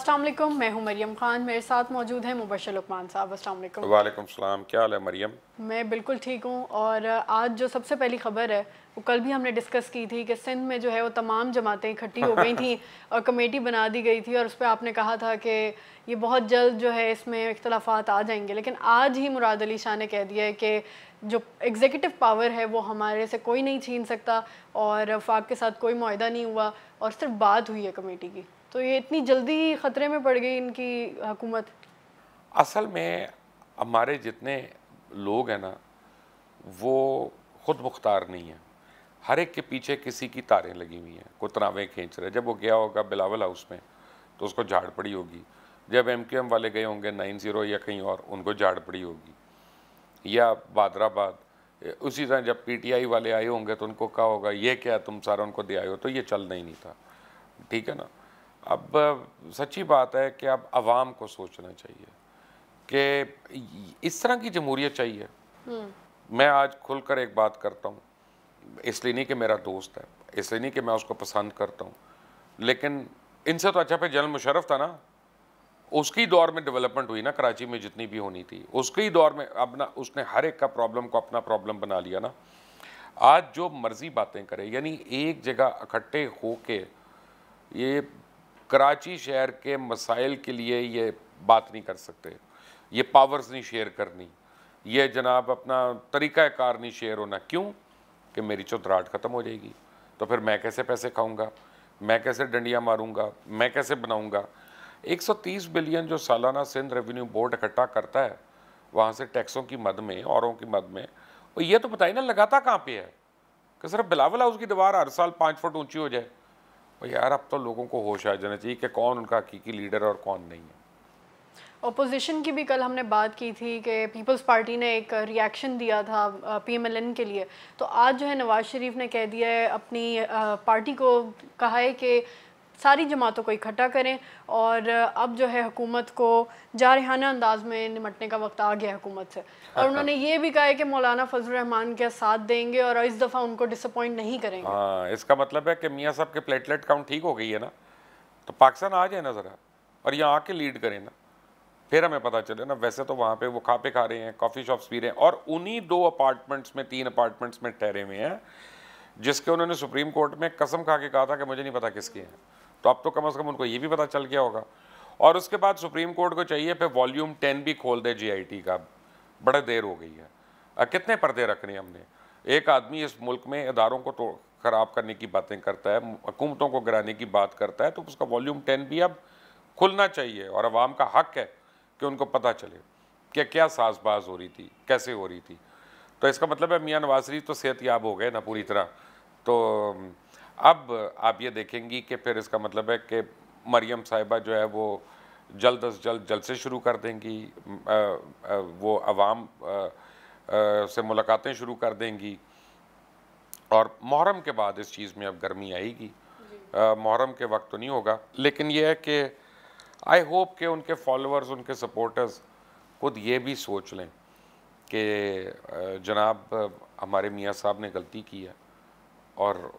असलम मैं हूँ मरियम खान मेरे साथ मौजूद हैं मुबशर लुकमान साहब अस्सलाम वालेकुम सलाम क्या हाल है मरियम मैं बिल्कुल ठीक हूँ और आज जो सबसे पहली खबर है वो कल भी हमने डिस्कस की थी कि सिंध में जो है वो तमाम जमातें इकट्ठी हो गई थी और कमेटी बना दी गई थी और उस पर आपने कहा था कि ये बहुत जल्द जो है इसमें इख्तलाफात आ जाएंगे लेकिन आज ही मुराद अली शाह ने कह दिया है कि जो एग्जीक्यूटिव पावर है वो हमारे से कोई नहीं छीन सकता और फाक के साथ कोई माहा नहीं हुआ और सिर्फ बात हुई है कमेटी की तो ये इतनी जल्दी ख़तरे में पड़ गई इनकी हुकूमत असल में हमारे जितने लोग हैं ना वो ख़ुद मुख्तार नहीं है हर एक के पीछे किसी की तारें लगी हुई हैं कोई तनावें खींच रहे जब वो गया होगा बिलावल हाउस में तो उसको झाड़ पड़ी होगी जब एम क्यू एम वाले गए होंगे नाइन ज़ीरो या कहीं और उनको झाड़ पड़ी होगी या बादराबाद उसी तरह जब पीटीआई वाले आए होंगे तो उनको कहा होगा ये क्या तुम सारा उनको दे आए हो तो ये चलना ही नहीं था ठीक है ना अब सच्ची बात है कि अब आवाम को सोचना चाहिए कि इस तरह की जमहूरियत चाहिए हम्म। मैं आज खुलकर एक बात करता हूँ इसलिए नहीं कि मेरा दोस्त है इसलिए नहीं कि मैं उसको पसंद करता हूँ लेकिन इनसे तो अच्छा फिर जनरल मुशरफ था ना उसकी दौर में डेवलपमेंट हुई ना कराची में जितनी भी होनी थी उसके ही दौर में अपना उसने हर एक का प्रॉब्लम को अपना प्रॉब्लम बना लिया ना आज जो मर्जी बातें करे यानी एक जगह इकट्ठे हो के ये कराची शहर के मसाइल के लिए ये बात नहीं कर सकते ये पावर्स नहीं शेयर करनी ये जनाब अपना तरीक़ाकार नहीं शेयर होना क्यों कि मेरी चौधराहट ख़त्म हो जाएगी तो फिर मैं कैसे पैसे खाऊंगा मैं कैसे डंडियाँ मारूंगा मैं कैसे बनाऊंगा 130 बिलियन जो सालाना सिंध रेवेन्यू बोर्ड इकट्ठा करता है वहाँ से टैक्सों की मद में औरों की मद में और ये तो बताइए ना लगाता कहाँ पर है कि सिर्फ बिलावल हाउस की दीवार हर साल पाँच फुट ऊँची हो जाए और यार अब तो लोगों को होश आ जाना चाहिए कि कौन उनका हकीकी लीडर और कौन नहीं है ओपोजिशन की भी कल हमने बात की थी कि पीपल्स पार्टी ने एक रिएक्शन दिया था पीएमएलएन के लिए तो आज जो है नवाज शरीफ ने कह दिया है अपनी पार्टी को कहा है कि सारी जमातों को इकट्ठा करें और अब जो है हुकूमत को जारहाना अंदाज में निमटने का वक्त आ गया हुकूमत से और अच्छा। उन्होंने ये भी कहा है कि मौलाना फजल रहमान के साथ देंगे और इस दफ़ा उनको डिसअपॉइंट नहीं करेंगे आ, हाँ, इसका मतलब है कि मियाँ साहब के प्लेटलेट काउंट ठीक हो गई है ना तो पाकिस्तान आ जाए ना ज़रा और यहाँ आके लीड करें ना फिर हमें पता चले ना वैसे तो वहाँ पे वो खा पे खा रहे हैं कॉफ़ी शॉप्स पी रहे हैं और उन्हीं दो अपार्टमेंट्स में तीन अपार्टमेंट्स में ठहरे हुए हैं जिसके उन्होंने सुप्रीम कोर्ट में कसम खा के कहा था कि मुझे नहीं पता किसके हैं तो अब तो कम से कम उनको ये भी पता चल गया होगा और उसके बाद सुप्रीम कोर्ट को चाहिए फिर वॉल्यूम टेन भी खोल दे जीआईटी का बड़े देर हो गई है आ, कितने पर्दे रखने हमने एक आदमी इस मुल्क में इदारों को तो ख़राब करने की बातें करता है हुकूमतों को गिराने की बात करता है तो उसका वॉल्यूम टेन भी अब खुलना चाहिए और आवाम का हक है कि उनको पता चले कि क्या साजबाज हो रही थी कैसे हो रही थी तो इसका मतलब है मियाँ नवाज शरीफ तो सेहत याब हो गए ना पूरी तरह तो अब आप ये देखेंगी कि फिर इसका मतलब है कि मरियम साहिबा जो है वो जल्द अज जल्द जलसे से शुरू कर देंगी आ, आ, वो आवाम से मुलाकातें शुरू कर देंगी और मुहरम के बाद इस चीज़ में अब गर्मी आएगी मुहरम के वक्त तो नहीं होगा लेकिन यह है कि आई होप के उनके फॉलोअर्स उनके सपोर्टर्स खुद ये भी सोच लें कि जनाब हमारे मियाँ साहब ने गलती की है और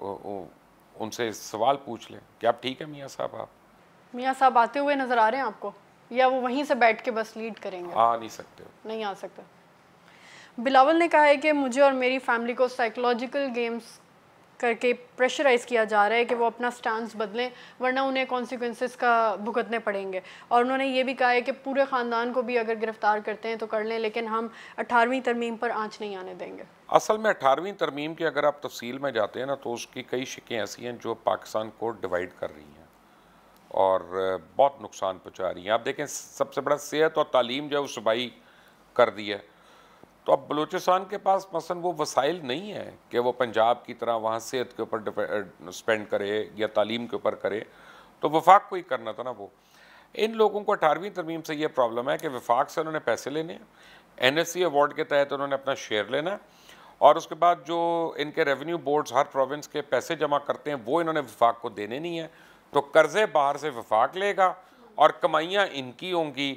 उनसे सवाल पूछ लें कि आप ठीक है मियाँ साहब आप मियाँ साहब आते हुए नज़र आ रहे हैं आपको या वो वहीं से बैठ के बस लीड करेंगे आ नहीं सकते नहीं आ सकते बिलावल ने कहा है कि मुझे और मेरी फैमिली को साइकोलॉजिकल गेम्स करके प्रेशराइज़ किया जा रहा है कि वो अपना स्टांस बदलें वरना उन्हें कॉन्सिक्वेंसेस का भुगतने पड़ेंगे और उन्होंने ये भी कहा है कि पूरे ख़ानदान को भी अगर गिरफ़्तार करते हैं तो कर लें लेकिन हम अठारहवीं तरमीम पर आँच नहीं आने देंगे असल में अठारहवीं तरमीम की अगर आप तफसील में जाते हैं ना तो उसकी कई शिकें ऐसी हैं जो पाकिस्तान को डिवाइड कर रही हैं और बहुत नुकसान पहुँचा रही हैं आप देखें सबसे बड़ा सेहत और तालीम जो है वो सुबाई कर दी है तो अब बलूचिस्तान के पास मसलन वो वसाइल नहीं है कि वो पंजाब की तरह वहाँ सेहत के ऊपर स्पेंड करे या तालीम के ऊपर करे तो वफाक को ही करना था ना वो इन लोगों को अठारहवीं तरमीम से ये प्रॉब्लम है कि वफाक से उन्होंने पैसे लेने एन एस सी अवार्ड के तहत उन्होंने अपना शेयर लेना और उसके बाद जो इनके रेवेन्यू बोर्ड्स हर प्रोविंस के पैसे जमा करते हैं वो इन्होंने वफाक को देने नहीं है तो कर्ज़े बाहर से वफाक लेगा और कमाइयाँ इनकी होंगी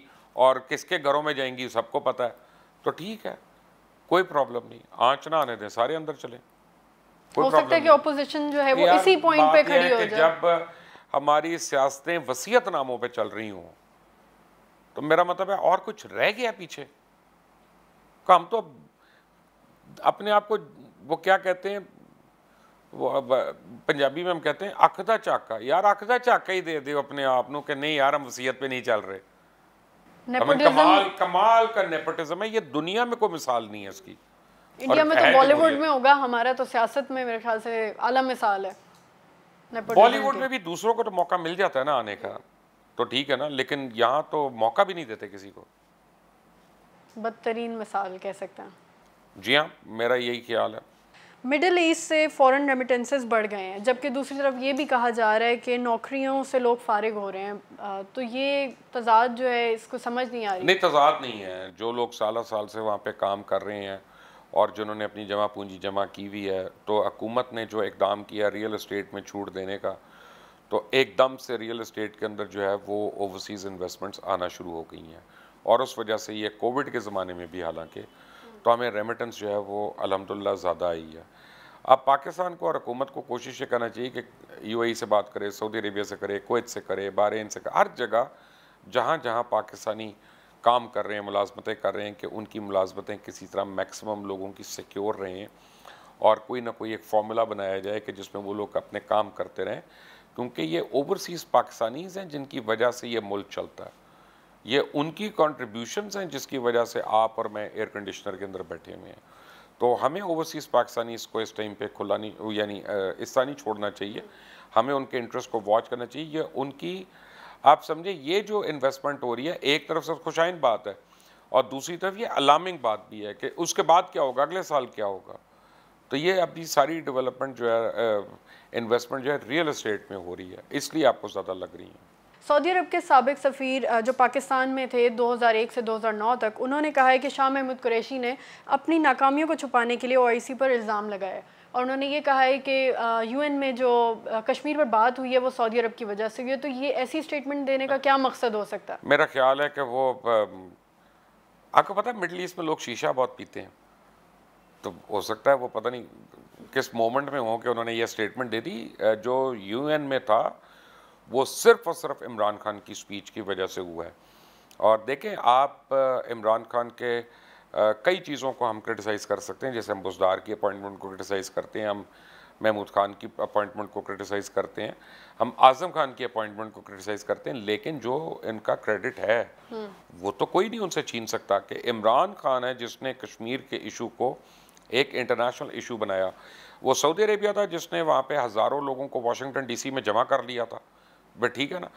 और किसके घरों में जाएंगी सबको पता है तो ठीक है कोई प्रॉब्लम नहीं आँच ना आने दें सारे अंदर चले हो सकता है कि ऑपोजिशन जो है वो इसी पॉइंट पे खड़ी हो जाए जब हमारी सियासतें वसीयत नामों पे चल रही हों तो मेरा मतलब है और कुछ रह गया पीछे का हम तो अपने आप को वो क्या कहते हैं वो पंजाबी में हम कहते हैं अखदा चाका यार अखदा चाका ही दे दे अपने आप नहीं यार हम वसीयत पे नहीं चल रहे कमाल कमाल का नेपोटिज्म है ये दुनिया में कोई मिसाल नहीं है इसकी इंडिया में तो बॉलीवुड में होगा हमारा तो सियासत में मेरे ख्याल से आला मिसाल है बॉलीवुड में भी दूसरों को तो मौका मिल जाता है ना आने का तो ठीक है ना लेकिन यहाँ तो मौका भी नहीं देते किसी को बदतरीन मिसाल कह सकते हैं जी हाँ मेरा यही ख्याल है मिडिल ईस्ट से फॉरेन रेमिटेंसेस बढ़ गए हैं जबकि दूसरी तरफ ये भी कहा जा रहा है कि नौकरियों से लोग फारिग हो रहे हैं तो ये तजाद जो है इसको समझ नहीं आ रही नहीं तजाद नहीं है जो लोग साल साल से वहाँ पे काम कर रहे हैं और जिन्होंने अपनी जमा पूंजी जमा की हुई है तो हकूमत ने जो इकदाम किया रियल इस्टेट में छूट देने का तो एकदम से रियल इस्टेट के अंदर जो है वो ओवरसीज़ इन्वेस्टमेंट्स आना शुरू हो गई हैं और उस वजह से ये कोविड के ज़माने में भी हालांकि तो हमें रेमिटेंस जो है वो अलहमदिल्ला ज़्यादा आई है अब पाकिस्तान को और हुकूमत को कोशिश ये करना चाहिए कि यूएई e से बात करे सऊदी अरेबिया से करे कोत से करे बारेन से करे हर जगह जहाँ जहाँ पाकिस्तानी काम कर रहे हैं मुलाजमतें कर रहे हैं कि उनकी मुलाजमतें किसी तरह मैक्सिमम लोगों की सिक्योर रहें और कोई ना कोई एक फार्मूला बनाया जाए कि जिसमें वो लोग अपने काम करते रहें क्योंकि ये ओवरसीज़ पाकिस्तानीज़ हैं जिनकी वजह से ये मुल्क चलता है ये उनकी कॉन्ट्रीब्यूशनस हैं जिसकी वजह से आप और मैं एयर कंडीशनर के अंदर बैठे हुए हैं तो हमें ओवरसीज़ पाकिस्तानी को इस टाइम पे खुला नहीं यानी हिस्सा नहीं छोड़ना चाहिए हमें उनके इंटरेस्ट को वॉच करना चाहिए ये उनकी आप समझे ये जो इन्वेस्टमेंट हो रही है एक तरफ से तो खुशाइन बात है और दूसरी तरफ ये अलार्मिंग बात भी है कि उसके बाद क्या होगा अगले साल क्या होगा तो ये अभी सारी डेवलपमेंट जो है इन्वेस्टमेंट जो है रियल इस्टेट में हो रही है इसलिए आपको ज़्यादा लग रही है सऊदी अरब के सबक सफ़ीर जो पाकिस्तान में थे 2001 से 2009 तक उन्होंने कहा है कि शाह महमूद कुरैशी ने अपनी नाकामियों को छुपाने के लिए ओआईसी पर इल्ज़ाम लगाया और उन्होंने ये कहा है कि यूएन में जो कश्मीर पर बात हुई है वो सऊदी अरब की वजह से हुई है तो ये ऐसी स्टेटमेंट देने का क्या मकसद हो सकता है मेरा ख्याल है कि वो आपको पता है मिडल ईस्ट में लोग शीशा बहुत पीते हैं तो हो सकता है वो पता नहीं किस मोमेंट में हो कि उन्होंने ये स्टेटमेंट दे दी जो यूएन में था वो सिर्फ़ और सिर्फ इमरान खान की स्पीच की वजह से हुआ है और देखें आप इमरान खान के कई चीज़ों को हम क्रिटिसाइज़ कर सकते हैं जैसे हम बुजदार की अपॉइंटमेंट को क्रिटिसाइज़ करते हैं हम महमूद खान की अपॉइंटमेंट को क्रिटिसाइज़ करते हैं हम आज़म खान की अपॉइंटमेंट को क्रिटिसाइज़ करते हैं लेकिन जो इनका क्रेडिट है हम्म। वो तो कोई नहीं उनसे छीन सकता कि इमरान खान है जिसने कश्मीर के इशू को एक इंटरनेशनल इशू बनाया वो सऊदी अरेबिया था जिसने वहाँ पे हज़ारों लोगों को वाशिंगटन डीसी में जमा कर लिया था बट ठीक है ना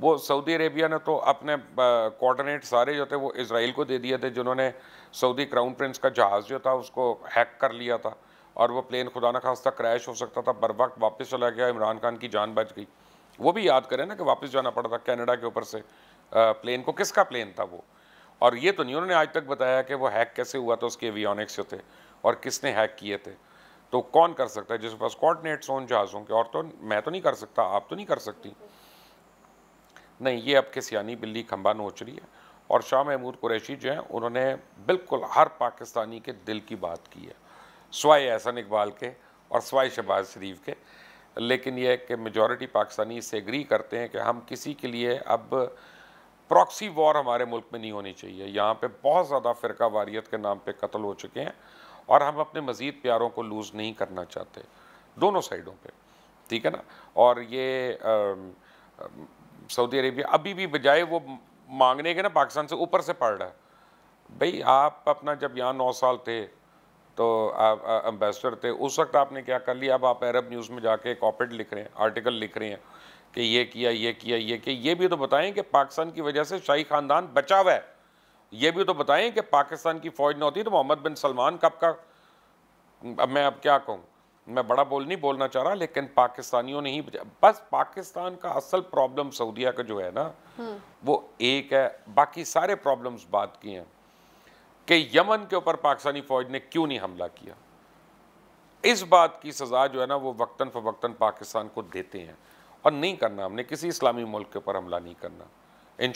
वो सऊदी अरेबिया ने तो अपने कोऑर्डिनेट सारे जो थे वो इसराइल को दे दिए थे जिन्होंने सऊदी क्राउन प्रिंस का जहाज़ जो था उसको हैक कर लिया था और वो प्लेन खुदा न खास्ता क्रैश हो सकता था बर वक्त वापस चला गया इमरान खान की जान बच गई वो भी याद करें ना कि वापस जाना पड़ा था कैनेडा के ऊपर से प्लेन को किसका प्लेन था वो और ये तो नहीं उन्होंने आज तक बताया कि वो हैक कैसे हुआ था उसके एवियोनिक्स जो थे और किसने हैक किए थे तो कौन कर सकता है जिसके पास कॉर्डिनेट्स हों जहाज़ों के और तो मैं तो नहीं कर सकता आप तो नहीं कर सकती नहीं ये अब के सियानी बिल्ली खम्बा नोच रही है और शाह महमूद कुरैशी जो हैं उन्होंने बिल्कुल हर पाकिस्तानी के दिल की बात की है स्वाय एहसन इकबाल के और स्वाय शहबाज शरीफ के लेकिन यह कि मेजॉरिटी पाकिस्तानी इससे एग्री करते हैं कि हम किसी के लिए अब प्रॉक्सी वॉर हमारे मुल्क में नहीं होनी चाहिए यहाँ पे बहुत ज़्यादा फ़िरका वारियत के नाम पे कत्ल हो चुके हैं और हम अपने मज़ीद प्यारों को लूज़ नहीं करना चाहते दोनों साइडों पे ठीक है ना और ये सऊदी अरेबिया अभी भी बजाय वो मांगने के ना पाकिस्तान से ऊपर से पड़ रहा है भाई आप अपना जब यहाँ नौ साल थे तो आप एम्बेसडर थे उस वक्त आपने क्या कर लिया अब आप अरब न्यूज़ में जाके एक ऑपरेट लिख रहे हैं आर्टिकल लिख रहे हैं कि ये किया ये किया ये किया ये भी तो बताएं कि पाकिस्तान की वजह से शाही ख़ानदान बचा हुआ है ये भी तो बताएं कि पाकिस्तान की फ़ौज न होती तो मोहम्मद बिन सलमान कब का अब मैं अब क्या कहूँ मैं बड़ा बोल नहीं बोलना चाह रहा लेकिन पाकिस्तानियों ने ही बस पाकिस्तान का असल प्रॉब्लम सऊदिया का जो है ना हम्म। वो एक है बाकी सारे प्रॉब्लम्स बात की हैं कि यमन के ऊपर पाकिस्तानी फ़ौज ने क्यों नहीं हमला किया इस बात की सज़ा जो है ना वो वक्ता फ़वक्ता पाकिस्तान को देते हैं और नहीं करना हमने किसी इस्लामी मुल्क के ऊपर हमला नहीं करना इन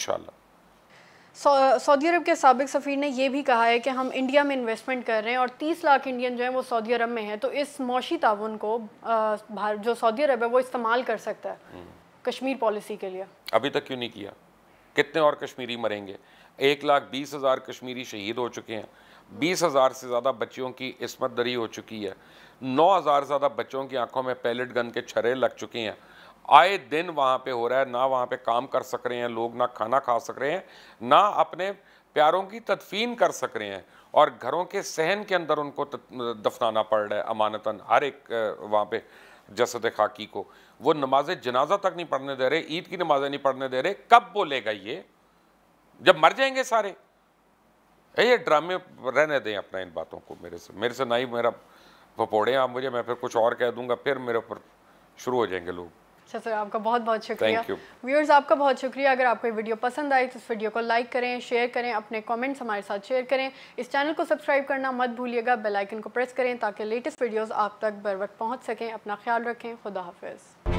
सऊदी अरब के सबक सफ़ीर ने यह भी कहा है कि हम इंडिया में इन्वेस्टमेंट कर रहे हैं और 30 लाख इंडियन जो है वो सऊदी अरब में हैं तो इस मौशी ताउन को भारत जो सऊदी अरब है वो इस्तेमाल कर सकता है हम्म। कश्मीर पॉलिसी के लिए अभी तक क्यों नहीं किया कितने और कश्मीरी मरेंगे एक लाख बीस हज़ार कश्मीरी शहीद हो चुके हैं बीस हज़ार से ज़्यादा बच्चियों की इसमत दरी हो चुकी है नौ हज़ार से ज़्यादा बच्चों की आंखों में पैलेट गन के छरे लग चुके हैं आए दिन वहाँ पे हो रहा है ना वहाँ पे काम कर सक रहे हैं लोग ना खाना खा सक रहे हैं ना अपने प्यारों की तदफीन कर सक रहे हैं और घरों के सहन के अंदर उनको दफनाना पड़ रहा है अमानता हर एक वहाँ पे जसद खाकी को वो नमाज जनाजा तक नहीं पढ़ने दे रहे ईद की नमाजें नहीं पढ़ने दे रहे कब बोलेगा ये जब मर जाएंगे सारे ये ड्रामे रहने दें अपना इन बातों को मेरे से मेरे से ना ही मेरा भपोड़े आप मुझे मैं फिर कुछ और कह दूंगा फिर मेरे ऊपर शुरू हो जाएंगे लोग अच्छा सर आपका बहुत बहुत शुक्रिया व्यूअर्स आपका बहुत शुक्रिया अगर आपको ये वीडियो पसंद आई तो इस वीडियो को लाइक करें शेयर करें अपने कमेंट्स हमारे साथ शेयर करें इस चैनल को सब्सक्राइब करना मत भूलिएगा बेल आइकन को प्रेस करें ताकि लेटेस्ट वीडियोस आप तक बर वक्त पहुँच सकें अपना ख्याल रखें खुदा हाफिज़